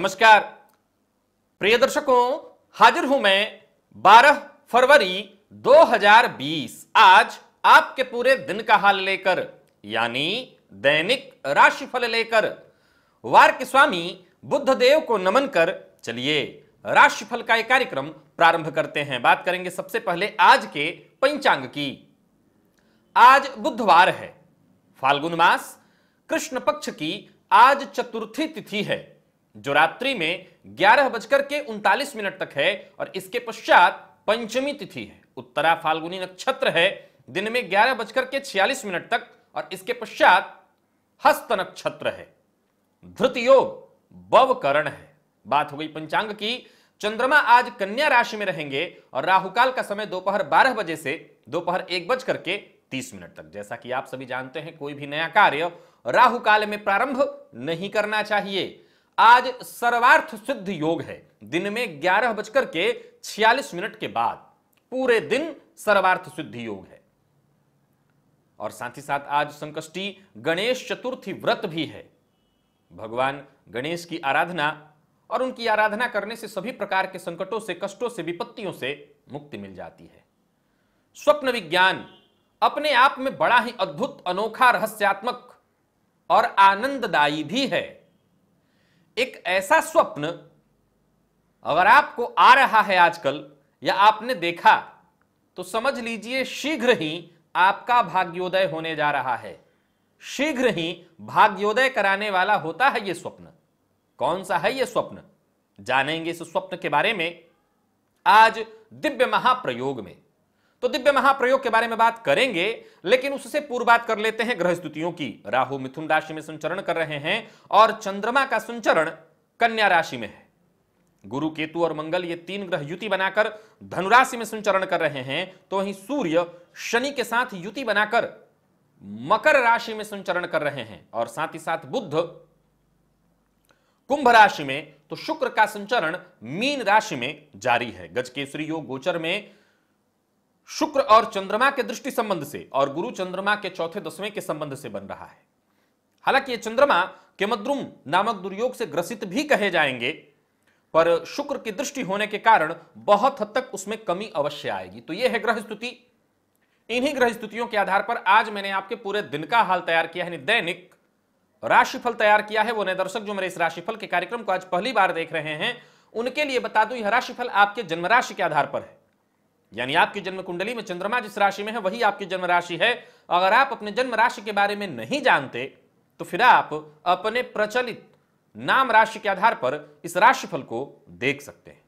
नमस्कार प्रिय दर्शकों हाजिर हूं मैं 12 फरवरी 2020 आज आपके पूरे दिन का हाल लेकर यानी दैनिक राशिफल लेकर वार के स्वामी बुद्ध देव को नमन कर चलिए राशिफल का एक कार्यक्रम प्रारंभ करते हैं बात करेंगे सबसे पहले आज के पंचांग की आज बुधवार है फाल्गुन मास कृष्ण पक्ष की आज चतुर्थी तिथि है जो रात्रि में ग्यारह बजकर के उनतालीस मिनट तक है और इसके पश्चात पंचमी तिथि है उत्तरा फाल्गुनी नक्षत्र है दिन में ग्यारह बजकर के छियालीस मिनट तक और इसके पश्चात हस्त नक्षत्र है धृत योग बवकरण है बात हो गई पंचांग की चंद्रमा आज कन्या राशि में रहेंगे और राहुकाल का समय दोपहर बारह बजे से दोपहर एक बज करके तीस मिनट तक जैसा कि आप सभी जानते हैं कोई भी नया कार्य राहुकाल में प्रारंभ नहीं करना चाहिए आज सर्वार्थ सिद्ध योग है दिन में ग्यारह बजकर के छियालीस मिनट के बाद पूरे दिन सर्वार्थ सिद्धि योग है और साथ ही साथ आज संकष्टी गणेश चतुर्थी व्रत भी है भगवान गणेश की आराधना और उनकी आराधना करने से सभी प्रकार के संकटों से कष्टों से विपत्तियों से मुक्ति मिल जाती है स्वप्न विज्ञान अपने आप में बड़ा ही अद्भुत अनोखा रहस्यात्मक और आनंददायी भी है एक ऐसा स्वप्न अगर आपको आ रहा है आजकल या आपने देखा तो समझ लीजिए शीघ्र ही आपका भाग्योदय होने जा रहा है शीघ्र ही भाग्योदय कराने वाला होता है यह स्वप्न कौन सा है यह स्वप्न जानेंगे इस स्वप्न के बारे में आज दिव्य महाप्रयोग में तो दिव्य महाप्रयोग के बारे में बात करेंगे लेकिन उससे पूर्व बात कर लेते हैं ग्रह स्तुतियों की राहु मिथुन राशि में संचरण कर रहे हैं और चंद्रमा का संचरण कन्या राशि में है गुरु केतु और मंगल ये तीन ग्रह युति बनाकर धनुराशि में संचरण कर रहे हैं तो वहीं सूर्य शनि के साथ युति बनाकर मकर राशि में संचरण कर रहे हैं और साथ ही साथ बुद्ध कुंभ राशि में तो शुक्र का संचरण मीन राशि में जारी है गजकेसरी योग गोचर में शुक्र और चंद्रमा के दृष्टि संबंध से और गुरु चंद्रमा के चौथे दसवें के संबंध से बन रहा है हालांकि ये चंद्रमा केमद्रुम नामक दुर्योग से ग्रसित भी कहे जाएंगे पर शुक्र की दृष्टि होने के कारण बहुत हद तक उसमें कमी अवश्य आएगी तो यह है ग्रह स्तुति इन्हीं ग्रह स्तुतियों के आधार पर आज मैंने आपके पूरे दिन का हाल तैयार किया है दैनिक राशिफल तैयार किया है वो नए दर्शक जो मेरे इस राशिफल के कार्यक्रम को आज पहली बार देख रहे हैं उनके लिए बता दू यह राशिफल आपके जन्म राशि के आधार पर है यानी आपकी जन्म कुंडली में चंद्रमा जिस राशि में है वही आपकी जन्म राशि है अगर आप अपने जन्म राशि के बारे में नहीं जानते तो फिर आप अपने प्रचलित नाम राशि के आधार पर इस राशिफल को देख सकते हैं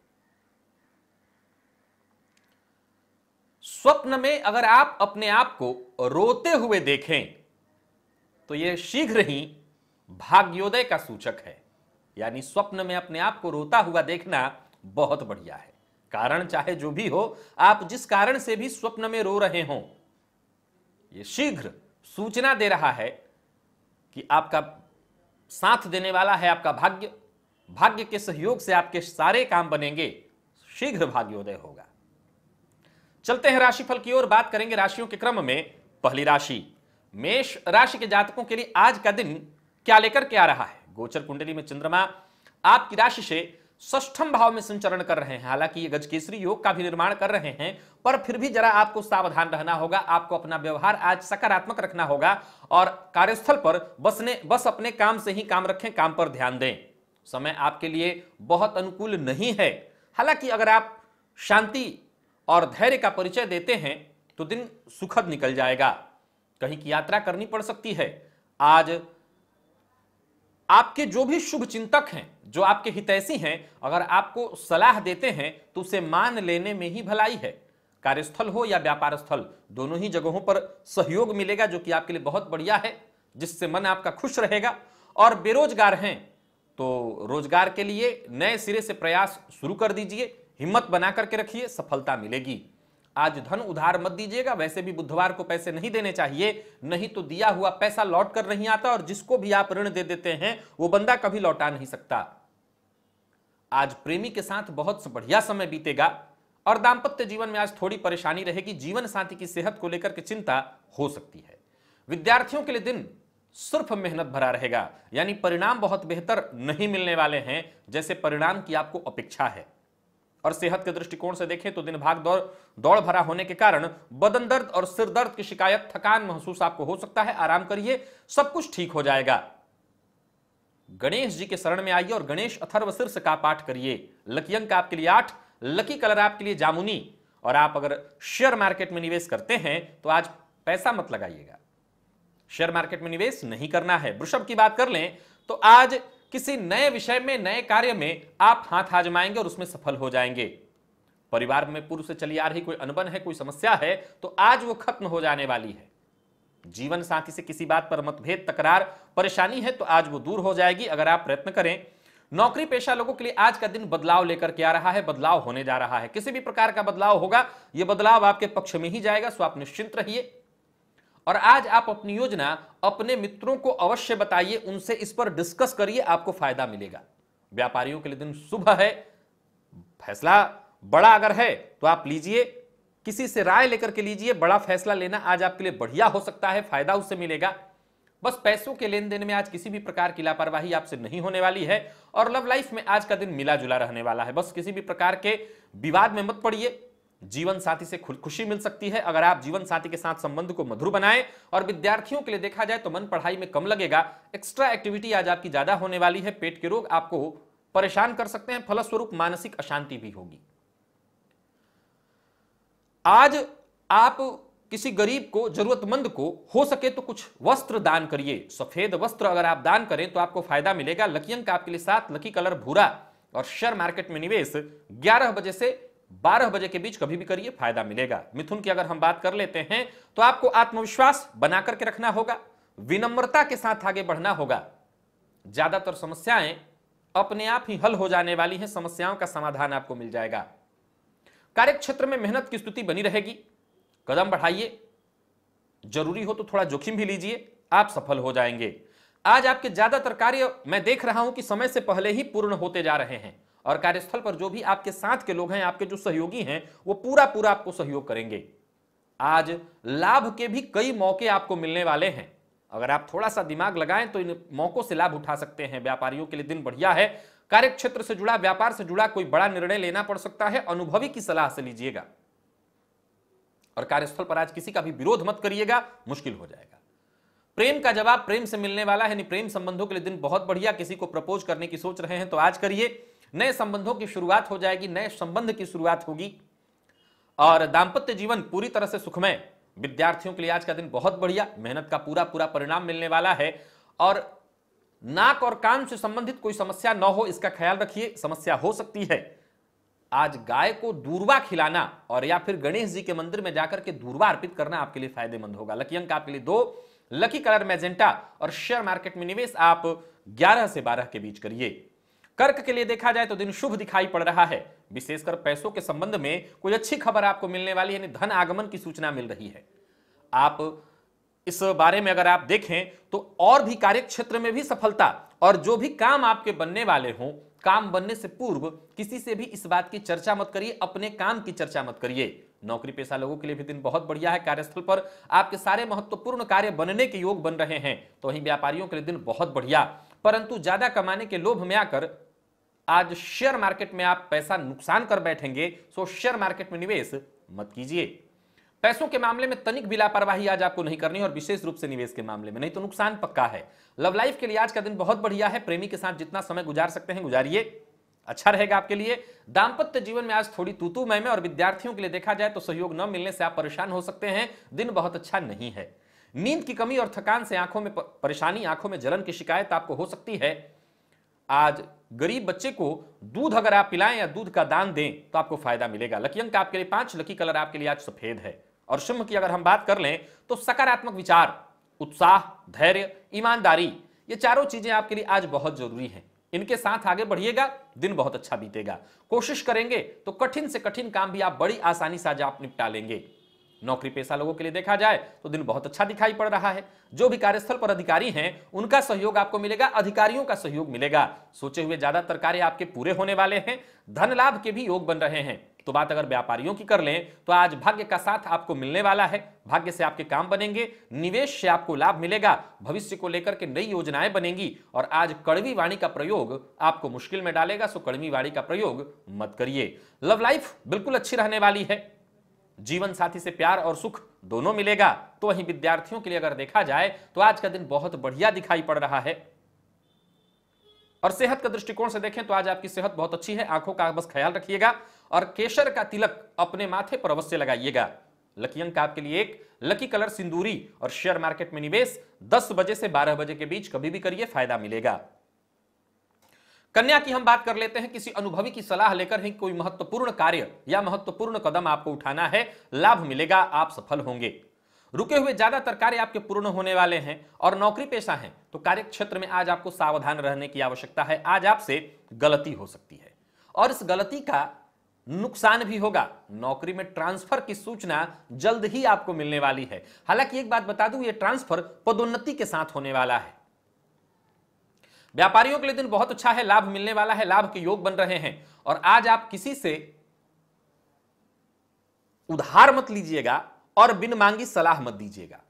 स्वप्न में अगर आप अपने आप को रोते हुए देखें तो यह शीघ्र ही भाग्योदय का सूचक है यानी स्वप्न में अपने आप को रोता हुआ देखना बहुत बढ़िया है कारण चाहे जो भी हो आप जिस कारण से भी स्वप्न में रो रहे हो यह शीघ्र सूचना दे रहा है कि आपका साथ देने वाला है आपका भाग्य भाग्य के सहयोग से आपके सारे काम बनेंगे शीघ्र भाग्योदय होगा चलते हैं राशिफल की ओर बात करेंगे राशियों के क्रम में पहली राशि मेष राशि के जातकों के लिए आज का दिन क्या लेकर के आ रहा है गोचर कुंडली में चंद्रमा आपकी राशि से ष्ठम भाव में संचरण कर रहे हैं हालांकि ये गजकेसरी योग का भी निर्माण कर रहे हैं पर फिर भी जरा आपको सावधान रहना होगा आपको अपना व्यवहार आज सकारात्मक रखना होगा और कार्यस्थल पर बसने बस अपने काम से ही काम रखें काम पर ध्यान दें समय आपके लिए बहुत अनुकूल नहीं है हालांकि अगर आप शांति और धैर्य का परिचय देते हैं तो दिन सुखद निकल जाएगा कहीं की यात्रा करनी पड़ सकती है आज आपके जो भी शुभ चिंतक हैं जो आपके हितैषी हैं अगर आपको सलाह देते हैं तो उसे मान लेने में ही भलाई है कार्यस्थल हो या व्यापार स्थल दोनों ही जगहों पर सहयोग मिलेगा जो कि आपके लिए बहुत बढ़िया है जिससे मन आपका खुश रहेगा और बेरोजगार हैं तो रोजगार के लिए नए सिरे से प्रयास शुरू कर दीजिए हिम्मत बना करके रखिए सफलता मिलेगी आज धन उधार मत दीजिएगा वैसे भी बुधवार को पैसे नहीं देने चाहिए नहीं तो दिया हुआ पैसा लौट कर नहीं आता और जिसको भी आप ऋण दे देते हैं वो बंदा कभी लौटा नहीं सकता आज प्रेमी के साथ बहुत बढ़िया समय बीतेगा और दाम्पत्य जीवन में आज थोड़ी परेशानी रहेगी जीवन साथी की सेहत को लेकर के चिंता हो सकती है विद्यार्थियों के लिए दिन सिर्फ मेहनत भरा रहेगा यानी परिणाम बहुत बेहतर नहीं मिलने वाले हैं जैसे परिणाम की आपको अपेक्षा है और सेहत के दृष्टिकोण से देखें तो दिन भाग दौड़ दौड़ भरा होने के कारण बदन दर्द और सिर दर्द की शिकायत थकान महसूस आपको हो सकता है आराम करिए सब कुछ ठीक हो जाएगा गणेश जी के शरण में आइए और गणेश अथर्व शीर्ष का पाठ करिए लकी अंक आपके लिए आठ लकी कलर आपके लिए जामुनी और आप अगर शेयर मार्केट में निवेश करते हैं तो आज पैसा मत लगाइएगा शेयर मार्केट में निवेश नहीं करना है वृषभ की बात कर लें तो आज किसी नए विषय में नए कार्य में आप हाथ आजमाएंगे और उसमें सफल हो जाएंगे परिवार में पूर्व से चली आ रही कोई अनबन है कोई समस्या है तो आज वो खत्म हो जाने वाली है जीवन साथी से किसी बात पर मतभेद तकरार परेशानी है तो आज वो दूर हो जाएगी अगर आप प्रयत्न करें नौकरी पेशा लोगों के लिए आज का दिन बदलाव लेकर के आ रहा है बदलाव होने जा रहा है किसी भी प्रकार का बदलाव होगा यह बदलाव आपके पक्ष में ही जाएगा सो आप निश्चिंत रहिए और आज आप अपनी योजना अपने मित्रों को अवश्य बताइए उनसे इस पर डिस्कस करिए आपको फायदा मिलेगा व्यापारियों के लिए दिन शुभ है फैसला बड़ा अगर है तो आप लीजिए किसी से राय लेकर के लीजिए बड़ा फैसला लेना आज आपके लिए बढ़िया हो सकता है फायदा उससे मिलेगा बस पैसों के लेन देन में आज किसी भी प्रकार की लापरवाही आपसे नहीं होने वाली है और लव लाइफ में आज का दिन मिला जुला रहने वाला है बस किसी भी प्रकार के विवाद में मत पड़िए जीवन साथी से खुशी मिल सकती है अगर आप जीवन साथी के साथ संबंध को मधुर बनाएं और विद्यार्थियों के लिए देखा जाए तो मन पढ़ाई में कम लगेगा एक्स्ट्रा एक्टिविटी आज आपकी ज्यादा होने वाली है पेट के रोग आपको परेशान कर सकते हैं फलस्वरूप मानसिक अशांति भी होगी आज आप किसी गरीब को जरूरतमंद को हो सके तो कुछ वस्त्र दान करिए सफेद वस्त्र अगर आप दान करें तो आपको फायदा मिलेगा लकी अंक आपके लिए साथ लकी कलर भूरा और शेयर मार्केट में निवेश ग्यारह बजे से 12 बजे के बीच कभी भी करिए फायदा मिलेगा मिथुन की अगर हम बात कर लेते हैं तो आपको आत्मविश्वास बना करके रखना होगा विनम्रता के साथ आगे बढ़ना होगा ज्यादातर समस्याएं अपने आप ही हल हो जाने वाली हैं समस्याओं का समाधान आपको मिल जाएगा कार्यक्षेत्र में मेहनत की स्तुति बनी रहेगी कदम बढ़ाइए जरूरी हो तो थोड़ा जोखिम भी लीजिए आप सफल हो जाएंगे आज आपके ज्यादातर कार्य मैं देख रहा हूं कि समय से पहले ही पूर्ण होते जा रहे हैं और कार्यस्थल पर जो भी आपके साथ के लोग हैं आपके जो सहयोगी हैं वो पूरा पूरा आपको सहयोग करेंगे आज लाभ के भी कई मौके आपको मिलने वाले हैं अगर आप थोड़ा सा दिमाग लगाएं तो इन मौकों से लाभ उठा सकते हैं व्यापारियों के लिए दिन बढ़िया है कार्य क्षेत्र से जुड़ा व्यापार से जुड़ा कोई बड़ा निर्णय लेना पड़ सकता है अनुभवी की सलाह से लीजिएगा और कार्यस्थल पर आज किसी का भी विरोध मत करिएगा मुश्किल हो जाएगा प्रेम का जवाब प्रेम से मिलने वाला है प्रेम संबंधों के लिए दिन बहुत बढ़िया किसी को प्रपोज करने की सोच रहे हैं तो आज करिए नए संबंधों की शुरुआत हो जाएगी नए संबंध की शुरुआत होगी और दाम्पत्य जीवन पूरी तरह से सुखमय विद्यार्थियों के लिए आज का दिन बहुत बढ़िया मेहनत का पूरा पूरा परिणाम मिलने वाला है और नाक और कान से संबंधित कोई समस्या न हो इसका ख्याल रखिए समस्या हो सकती है आज गाय को दूरवा खिलाना और या फिर गणेश जी के मंदिर में जाकर के दूरवा अर्पित करना आपके लिए फायदेमंद होगा लकी अंक आपके लिए दो लकी कलर मैजेंटा और शेयर मार्केट में निवेश आप 11 से 12 के बीच करिए कर्क के लिए देखा जाए तो दिन शुभ दिखाई पड़ रहा है विशेषकर पैसों के संबंध में कोई अच्छी खबर आपको मिलने वाली है धन आगमन की सूचना मिल रही है आप इस बारे में अगर आप देखें तो और भी कार्य क्षेत्र में भी सफलता और जो भी काम आपके बनने वाले हों काम बनने से पूर्व किसी से भी इस बात की चर्चा मत करिए अपने काम की चर्चा मत करिए नौकरी पेशा लोगों के लिए भी दिन बहुत बढ़िया है कार्यस्थल पर आपके सारे महत्वपूर्ण कार्य बनने के योग बन रहे हैं तो वहीं व्यापारियों के लिए दिन बहुत बढ़िया परंतु ज्यादा कमाने के लोभ में आकर आज शेयर मार्केट में आप पैसा नुकसान कर बैठेंगे सो शेयर मार्केट में निवेश मत कीजिए पैसों के मामले में तनिक भी लापरवाही आज आपको नहीं करनी और विशेष रूप से निवेश के मामले में नहीं तो नुकसान पक्का है लव लाइफ के लिए आज का दिन बहुत बढ़िया है प्रेमी के साथ जितना समय गुजार सकते हैं गुजारिए अच्छा रहेगा आपके लिए दाम्पत्य जीवन में आज थोड़ी तूतू में और विद्यार्थियों के लिए देखा जाए तो सहयोग न मिलने से आप परेशान हो सकते हैं दिन बहुत अच्छा नहीं है नींद की कमी और थकान से आंखों में परेशानी आंखों में जलन की शिकायत आपको हो सकती है आज गरीब बच्चे को दूध अगर आप पिलाएं या दूध का दान दें तो आपको फायदा मिलेगा लकी अंक आपके लिए पांच लकी कलर आपके लिए आज सफेद है और शुभ की अगर हम बात कर लें तो सकारात्मक विचार उत्साह धैर्य ईमानदारी ये चारों चीजें आपके लिए आज बहुत जरूरी हैं इनके साथ आगे बढ़िएगा दिन बहुत अच्छा बीतेगा कोशिश करेंगे तो कठिन से कठिन काम भी आप बड़ी आसानी से आज आप निपटा लेंगे नौकरी पेशा लोगों के लिए देखा जाए तो दिन बहुत अच्छा दिखाई पड़ रहा है जो भी कार्यस्थल पर अधिकारी हैं उनका सहयोग आपको मिलेगा अधिकारियों का सहयोग मिलेगा सोचे हुए ज्यादातर कार्य आपके पूरे होने वाले हैं धन लाभ के भी योग बन रहे हैं तो बात अगर व्यापारियों की कर लें तो आज भाग्य का साथ आपको मिलने वाला है भाग्य से आपके काम बनेंगे निवेश से आपको लाभ मिलेगा भविष्य को लेकर के नई योजनाएं बनेंगी और आज कड़वी वाणी का प्रयोग आपको मुश्किल में डालेगा सो कड़वी वाणी का प्रयोग मत करिए लव लाइफ बिल्कुल अच्छी रहने वाली है जीवन साथी से प्यार और सुख दोनों मिलेगा तो वहीं विद्यार्थियों के लिए अगर देखा जाए तो आज का दिन बहुत बढ़िया दिखाई पड़ रहा है और सेहत का दृष्टिकोण से देखें तो आज आपकी सेहत बहुत अच्छी है आंखों का बस ख्याल रखिएगा और केसर का तिलक अपने माथे पर अवश्य लगाइएगा लकी अंक आपके लिए एक लकी कलर सिंदूरी और शेयर मार्केट में निवेश 10 बजे से 12 बजे के बीच कभी भी करिए फायदा मिलेगा कन्या की हम बात कर लेते हैं किसी अनुभवी की सलाह लेकर ही कोई महत्वपूर्ण कार्य या महत्वपूर्ण कदम आपको उठाना है लाभ मिलेगा आप सफल होंगे रुके हुए ज्यादातर कार्य आपके पूर्ण होने वाले हैं और नौकरी पेशा है तो कार्य क्षेत्र में आज आपको सावधान रहने की आवश्यकता है आज आपसे गलती हो सकती है और इस गलती का नुकसान भी होगा नौकरी में ट्रांसफर की सूचना जल्द ही आपको मिलने वाली है हालांकि एक बात बता दूं ये ट्रांसफर पदोन्नति के साथ होने वाला है व्यापारियों के लिए दिन बहुत अच्छा है लाभ मिलने वाला है लाभ के योग बन रहे हैं और आज आप किसी से उधार मत लीजिएगा और बिन मांगी सलाह मत दीजिएगा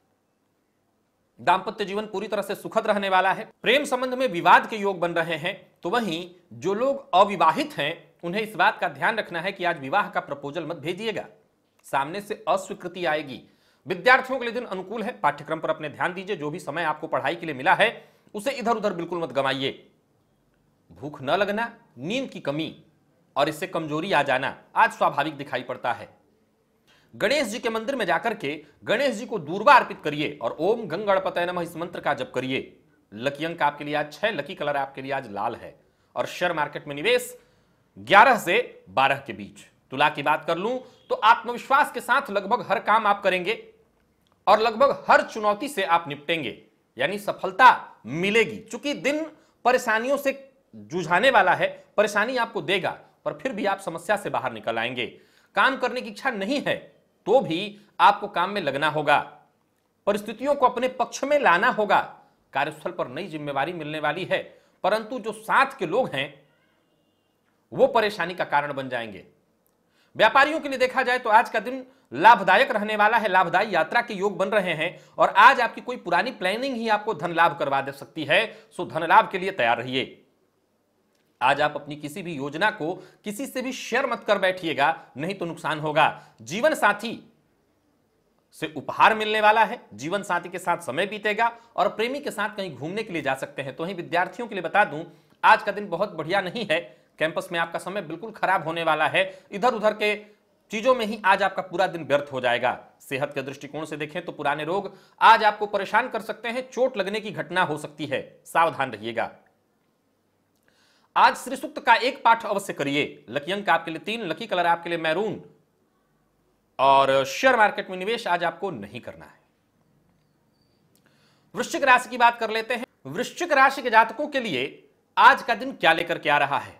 दाम्पत्य जीवन पूरी तरह से सुखद रहने वाला है प्रेम संबंध में विवाद के योग बन रहे हैं तो वहीं जो लोग अविवाहित हैं उन्हें इस बात का ध्यान रखना है कि आज विवाह का प्रपोजल मत भेजिएगा सामने से अस्वीकृति आएगी विद्यार्थियों के लिए दिन अनुकूल है पाठ्यक्रम पर अपने ध्यान दीजिए जो भी समय आपको पढ़ाई के लिए मिला है उसे इधर उधर बिल्कुल मत गवाइए भूख न लगना नींद की कमी और इससे कमजोरी आ जाना आज स्वाभाविक दिखाई पड़ता है गणेश जी के मंदिर में जाकर के गणेश जी को दूरबा अर्पित करिए और ओम गंग गणपत नम इस मंत्र का जप करिए लकी अंक आपके लिए आज छह लकी कलर आपके लिए आज लाल है और शेयर मार्केट में निवेश 11 से 12 के बीच तुला की बात कर लूं तो आत्मविश्वास के साथ लगभग हर काम आप करेंगे और लगभग हर चुनौती से आप निपटेंगे यानी सफलता मिलेगी चूंकि दिन परेशानियों से जूझाने वाला है परेशानी आपको देगा पर फिर भी आप समस्या से बाहर निकल आएंगे काम करने की इच्छा नहीं है तो भी आपको काम में लगना होगा परिस्थितियों को अपने पक्ष में लाना होगा कार्यस्थल पर नई जिम्मेवारी मिलने वाली है परंतु जो साथ के लोग हैं वो परेशानी का कारण बन जाएंगे व्यापारियों के लिए देखा जाए तो आज का दिन लाभदायक रहने वाला है लाभदायी यात्रा के योग बन रहे हैं और आज आपकी कोई पुरानी प्लानिंग ही आपको धन लाभ करवा दे सकती है सो धन लाभ के लिए तैयार रहिए आज आप अपनी किसी भी योजना को किसी से भी शेयर मत कर बैठिएगा नहीं तो नुकसान होगा जीवन साथी से उपहार मिलने वाला है जीवन साथी के साथ समय बीतेगा और प्रेमी के साथ कहीं घूमने के लिए जा सकते हैं तो वहीं विद्यार्थियों के लिए बता दूं आज का दिन बहुत बढ़िया नहीं है कैंपस में आपका समय बिल्कुल खराब होने वाला है इधर उधर के चीजों में ही आज आपका पूरा दिन व्यर्थ हो जाएगा सेहत के दृष्टिकोण से देखें तो पुराने रोग आज आपको परेशान कर सकते हैं चोट लगने की घटना हो सकती है सावधान रहिएगा आज श्री सूक्त का एक पाठ अवश्य करिए लकी अंक आपके लिए तीन लकी कलर आपके लिए मैरून और शेयर मार्केट में निवेश आज आपको नहीं करना है वृश्चिक राशि की बात कर लेते हैं वृश्चिक राशि के जातकों के लिए आज का दिन क्या लेकर के आ रहा है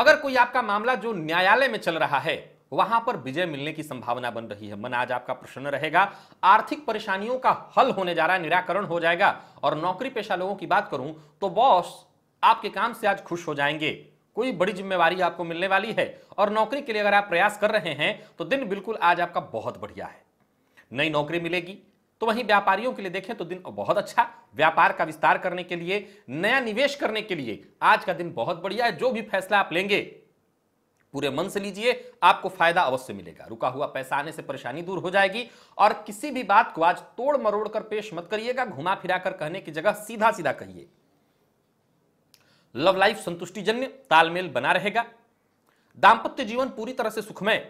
अगर कोई आपका मामला जो न्यायालय में चल रहा है वहां पर विजय मिलने की संभावना बन रही है मन आज आपका प्रश्न रहेगा आर्थिक परेशानियों का हल होने जा रहा है निराकरण हो जाएगा और नौकरी पेशा लोगों की बात करूं तो बॉस आपके काम से आज खुश हो जाएंगे कोई बड़ी जिम्मेवारी आपको मिलने वाली है और नौकरी के लिए अगर आप प्रयास कर रहे हैं तो दिन बिल्कुल आज आपका बहुत बढ़िया है नई नौकरी मिलेगी तो वहीं व्यापारियों के लिए देखें तो दिन बहुत अच्छा व्यापार का विस्तार करने के लिए नया निवेश करने के लिए आज का दिन बहुत बढ़िया है जो भी फैसला आप लेंगे पूरे मन से लीजिए आपको फायदा अवश्य मिलेगा रुका हुआ पैसा आने से परेशानी दूर हो जाएगी और किसी भी बात को आज तोड़ मरोड़ कर पेश मत करिएगा घुमा फिरा कर कहने की जगह सीधा सीधा कहिए लव लाइफ संतुष्टिजन्य तालमेल बना रहेगा दाम्पत्य जीवन पूरी तरह से सुखमय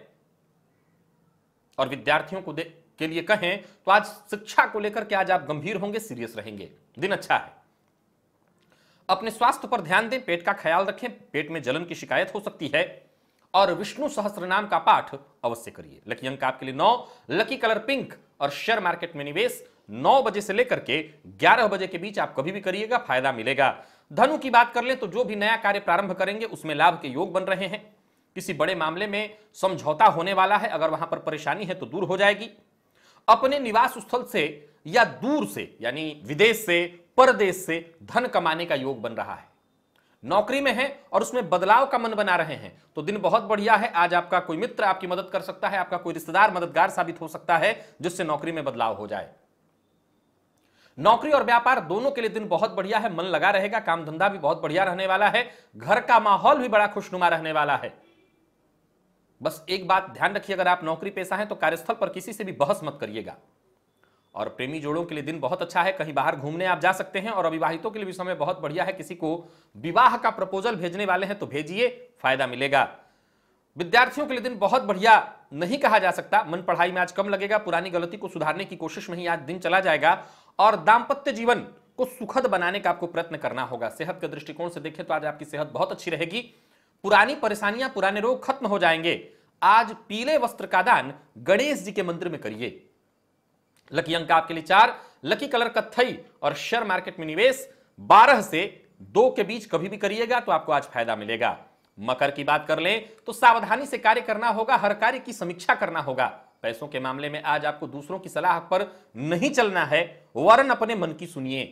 और विद्यार्थियों को दे के लिए कहें तो आज शिक्षा को लेकर के आज आप गंभीर होंगे सीरियस रहेंगे दिन अच्छा है अपने स्वास्थ्य पर ध्यान दें पेट का ख्याल रखें पेट में जलन की शिकायत हो सकती है और विष्णु सहस्र नाम का पाठ अवश्य करिए लकी अंक आपके लिए नौ लकी कलर पिंक और शेयर मार्केट में निवेश नौ बजे से लेकर के ग्यारह बजे के बीच आप कभी भी करिएगा फायदा मिलेगा धनु की बात कर ले तो जो भी नया कार्य प्रारंभ करेंगे उसमें लाभ के योग बन रहे हैं किसी बड़े मामले में समझौता होने वाला है अगर वहां पर परेशानी है तो दूर हो जाएगी अपने निवास स्थल से या दूर से यानी विदेश से परदेश से धन कमाने का योग बन रहा है नौकरी में है और उसमें बदलाव का मन बना रहे हैं तो दिन बहुत बढ़िया है आज आपका कोई मित्र आपकी मदद कर सकता है आपका कोई रिश्तेदार मददगार साबित हो सकता है जिससे नौकरी में बदलाव हो जाए नौकरी और व्यापार दोनों के लिए दिन बहुत बढ़िया है मन लगा रहेगा काम धंधा भी बहुत बढ़िया रहने वाला है घर का माहौल भी बड़ा खुशनुमा रहने वाला है बस एक बात ध्यान रखिए अगर आप नौकरी पेशा हैं तो कार्यस्थल पर किसी से भी बहस मत करिएगा और प्रेमी जोड़ों के लिए दिन बहुत अच्छा है कहीं बाहर घूमने आप जा सकते हैं और अविवाहितों के लिए भी समय बहुत बढ़िया है किसी को विवाह का प्रपोजल भेजने वाले हैं तो भेजिए फायदा मिलेगा विद्यार्थियों के लिए दिन बहुत बढ़िया नहीं कहा जा सकता मन पढ़ाई में आज कम लगेगा पुरानी गलती को सुधारने की कोशिश में ही आज दिन चला जाएगा और दाम्पत्य जीवन को सुखद बनाने का आपको प्रयत्न करना होगा सेहत के दृष्टिकोण से देखें तो आज आपकी सेहत बहुत अच्छी रहेगी पुरानी परेशानियां पुराने रोग खत्म हो जाएंगे आज पीले वस्त्र का दान गणेश जी के मंदिर में करिए लकी अंक आपके लिए चार लकी कलर कथई और शेयर मार्केट में निवेश बारह से दो के बीच कभी भी करिएगा तो आपको आज फायदा मिलेगा मकर की बात कर लें तो सावधानी से कार्य करना होगा हर कार्य की समीक्षा करना होगा पैसों के मामले में आज आपको दूसरों की सलाह पर नहीं चलना है वरन अपने मन की सुनिए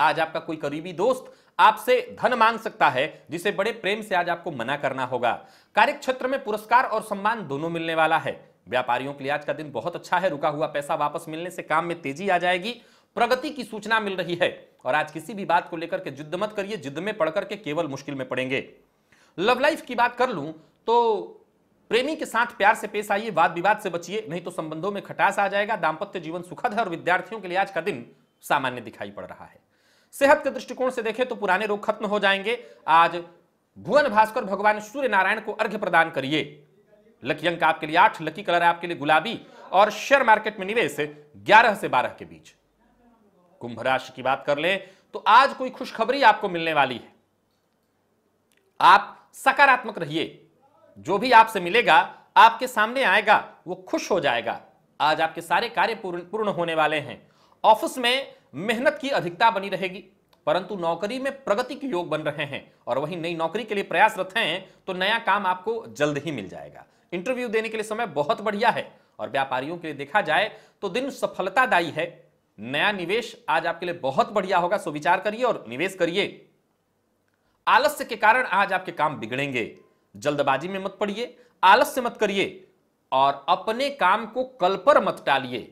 आज आपका कोई करीबी दोस्त आपसे धन मांग सकता है जिसे बड़े प्रेम से आज आपको मना करना होगा कार्यक्षेत्र में पुरस्कार और सम्मान दोनों मिलने वाला है व्यापारियों के लिए आज का दिन बहुत अच्छा है रुका हुआ पैसा वापस मिलने से काम में तेजी आ जाएगी प्रगति की सूचना मिल रही है और आज किसी भी बात को लेकर के जिद्द मत करिए जिद्द में पड़ करके केवल मुश्किल में पड़ेंगे लव लाइफ की बात कर लूं तो प्रेमी के साथ प्यार से पेश आइए वाद विवाद से बचिए नहीं तो संबंधों में खटास आ जाएगा दाम्पत्य जीवन सुखद है और विद्यार्थियों के लिए आज का दिन सामान्य दिखाई पड़ रहा है सेहत के दृष्टिकोण से देखें तो पुराने रोग खत्म हो जाएंगे आज भुवन भास्कर भगवान सूर्य नारायण को अर्घ्य प्रदान करिए लकी अंक आपके लिए आठ लकी कलर आपके लिए गुलाबी और शेयर मार्केट में निवेश ग्यारह से बारह के बीच कुंभ राशि की बात कर ले तो आज कोई खुशखबरी आपको मिलने वाली है आप सकारात्मक रहिए जो भी आपसे मिलेगा आपके सामने आएगा वो खुश हो जाएगा आज आपके सारे कार्य पूर्ण पूर्ण होने वाले हैं ऑफिस में मेहनत की अधिकता बनी रहेगी परंतु नौकरी में प्रगति के योग बन रहे हैं और वहीं नई नौकरी के लिए प्रयासरत हैं तो नया काम आपको जल्द ही मिल जाएगा इंटरव्यू देने के लिए समय बहुत बढ़िया है और व्यापारियों के लिए देखा जाए तो दिन सफलतादायी है नया निवेश आज आपके लिए बहुत बढ़िया होगा सो विचार करिए और निवेश करिए आलस्य के कारण आज आपके काम बिगड़ेंगे जल्दबाजी में मत पड़िए आलस्य मत करिए और अपने काम को कल पर मत टालिए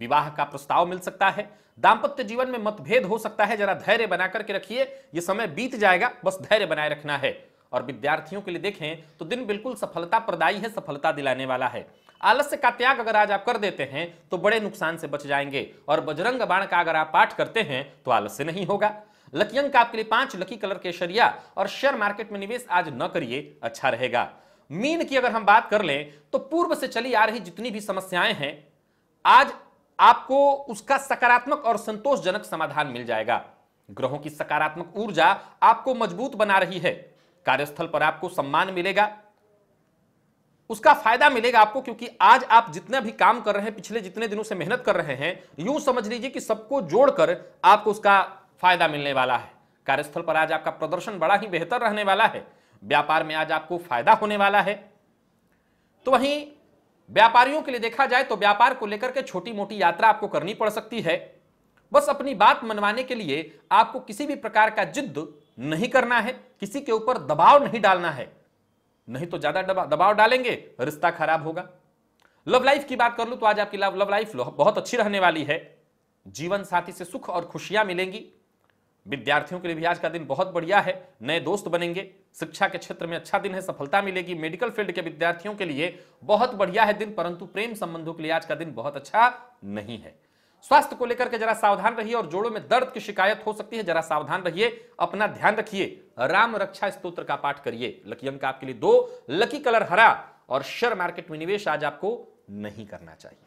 विवाह का प्रस्ताव मिल सकता है दाम्पत्य जीवन में मतभेद हो सकता है जरा धैर्य बना करके रखिए ये समय बीत जाएगा बस धैर्य बनाए रखना है और विद्यार्थियों के लिए देखें तो दिन बिल्कुल सफलता प्रदायी है सफलता दिलाने वाला है आलस्य का त्याग अगर आज आप कर देते हैं तो बड़े नुकसान से बच जाएंगे और बजरंग बाण का अगर आप पाठ करते हैं तो आलस्य नहीं होगा लकी अंक आपके लिए पांच लकी कलर के शरिया और शेयर मार्केट में निवेश आज न करिए अच्छा रहेगा मीन की अगर हम बात कर लें तो पूर्व से चली आ रही जितनी भी समस्याएं हैं आज आपको उसका सकारात्मक और संतोषजनक समाधान मिल जाएगा ग्रहों की सकारात्मक ऊर्जा आपको मजबूत बना रही है कार्यस्थल पर आपको सम्मान मिलेगा उसका फायदा मिलेगा आपको क्योंकि आज आप जितना भी काम कर रहे हैं पिछले जितने दिनों से मेहनत कर रहे हैं यूं समझ लीजिए कि सबको जोड़कर आपको उसका फायदा मिलने वाला है कार्यस्थल पर आज आपका प्रदर्शन बड़ा ही बेहतर रहने वाला है व्यापार में आज आपको फायदा होने वाला है तो वहीं व्यापारियों के लिए देखा जाए तो व्यापार को लेकर के छोटी मोटी यात्रा आपको करनी पड़ सकती है बस अपनी बात मनवाने के लिए आपको किसी भी प्रकार का जिद्द नहीं करना है किसी के ऊपर दबाव नहीं डालना है नहीं तो ज्यादा दबाव डालेंगे रिश्ता खराब होगा लव लाइफ की बात कर लू तो आज आपकी लव लाइफ बहुत अच्छी रहने वाली है जीवन साथी से सुख और खुशियां मिलेंगी विद्यार्थियों के लिए भी आज का दिन बहुत बढ़िया है नए दोस्त बनेंगे शिक्षा के क्षेत्र में अच्छा दिन है सफलता मिलेगी मेडिकल फील्ड के विद्यार्थियों के लिए बहुत बढ़िया है दिन परंतु प्रेम संबंधों के लिए आज का दिन बहुत अच्छा नहीं है स्वास्थ्य को लेकर के जरा सावधान रहिए और जोड़ों में दर्द की शिकायत हो सकती है जरा सावधान रहिए अपना ध्यान रखिए राम रक्षा स्त्रोत्र का पाठ करिए लकी अंक आपके लिए दो लकी कलर हरा और शेयर मार्केट में निवेश आज आपको नहीं करना चाहिए